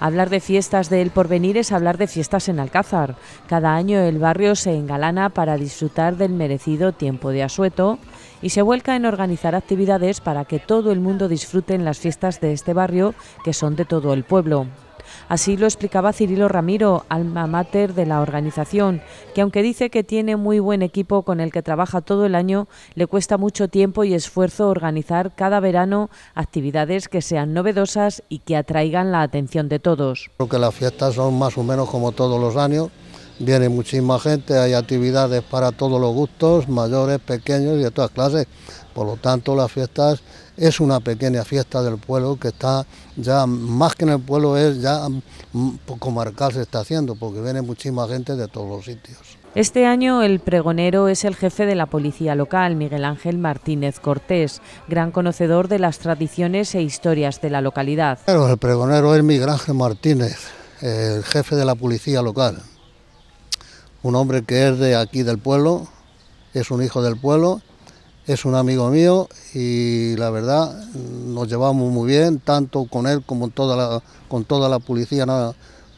Hablar de fiestas del porvenir es hablar de fiestas en Alcázar. Cada año el barrio se engalana para disfrutar del merecido tiempo de asueto y se vuelca en organizar actividades para que todo el mundo disfrute en las fiestas de este barrio, que son de todo el pueblo. Así lo explicaba Cirilo Ramiro, alma mater de la organización, que aunque dice que tiene muy buen equipo con el que trabaja todo el año, le cuesta mucho tiempo y esfuerzo organizar cada verano actividades que sean novedosas y que atraigan la atención de todos. Creo que las fiestas son más o menos como todos los años viene muchísima gente, hay actividades para todos los gustos, mayores, pequeños y de todas clases. Por lo tanto, las fiestas es una pequeña fiesta del pueblo que está ya más que en el pueblo es ya mm, comarcal se está haciendo porque viene muchísima gente de todos los sitios. Este año el pregonero es el jefe de la policía local, Miguel Ángel Martínez Cortés, gran conocedor de las tradiciones e historias de la localidad. Pero el pregonero es Miguel Ángel Martínez, el jefe de la policía local un hombre que es de aquí del pueblo, es un hijo del pueblo, es un amigo mío y la verdad nos llevamos muy bien, tanto con él como toda la, con toda la policía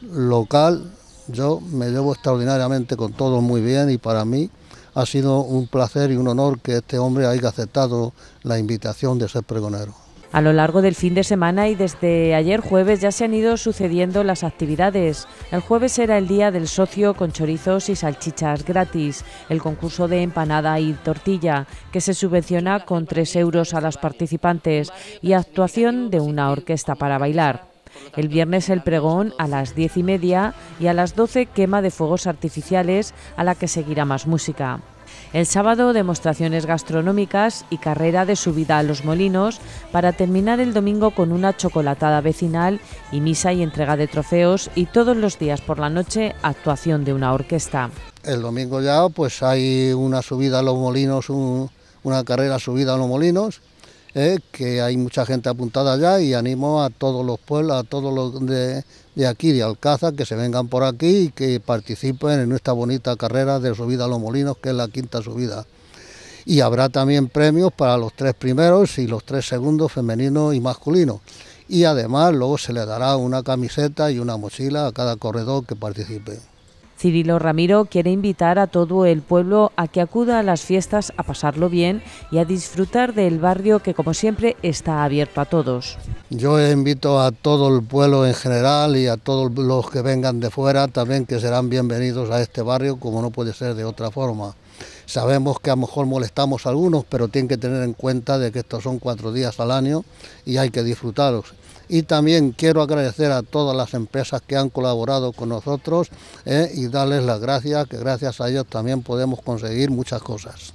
local. Yo me llevo extraordinariamente con todos muy bien y para mí ha sido un placer y un honor que este hombre haya aceptado la invitación de ser pregonero. A lo largo del fin de semana y desde ayer jueves ya se han ido sucediendo las actividades. El jueves era el día del socio con chorizos y salchichas gratis, el concurso de empanada y tortilla, que se subvenciona con 3 euros a las participantes, y actuación de una orquesta para bailar. El viernes el pregón a las diez y media y a las 12 quema de fuegos artificiales a la que seguirá más música. El sábado demostraciones gastronómicas y carrera de subida a los molinos para terminar el domingo con una chocolatada vecinal y misa y entrega de trofeos y todos los días por la noche actuación de una orquesta. El domingo ya pues hay una subida a los molinos, una carrera subida a los molinos ¿eh? que hay mucha gente apuntada allá y animo a todos los pueblos, a todos los de, de aquí, de Alcázar, que se vengan por aquí y que participen en esta bonita carrera de subida a los molinos, que es la quinta subida. Y habrá también premios para los tres primeros y los tres segundos femeninos y masculinos. Y además luego se le dará una camiseta y una mochila a cada corredor que participe. Cirilo Ramiro quiere invitar a todo el pueblo a que acuda a las fiestas a pasarlo bien y a disfrutar del barrio que como siempre está abierto a todos. Yo invito a todo el pueblo en general y a todos los que vengan de fuera también que serán bienvenidos a este barrio como no puede ser de otra forma. Sabemos que a lo mejor molestamos a algunos, pero tienen que tener en cuenta de que estos son cuatro días al año y hay que disfrutarlos y también quiero agradecer a todas las empresas que han colaborado con nosotros eh, y darles las gracias, que gracias a ellos también podemos conseguir muchas cosas.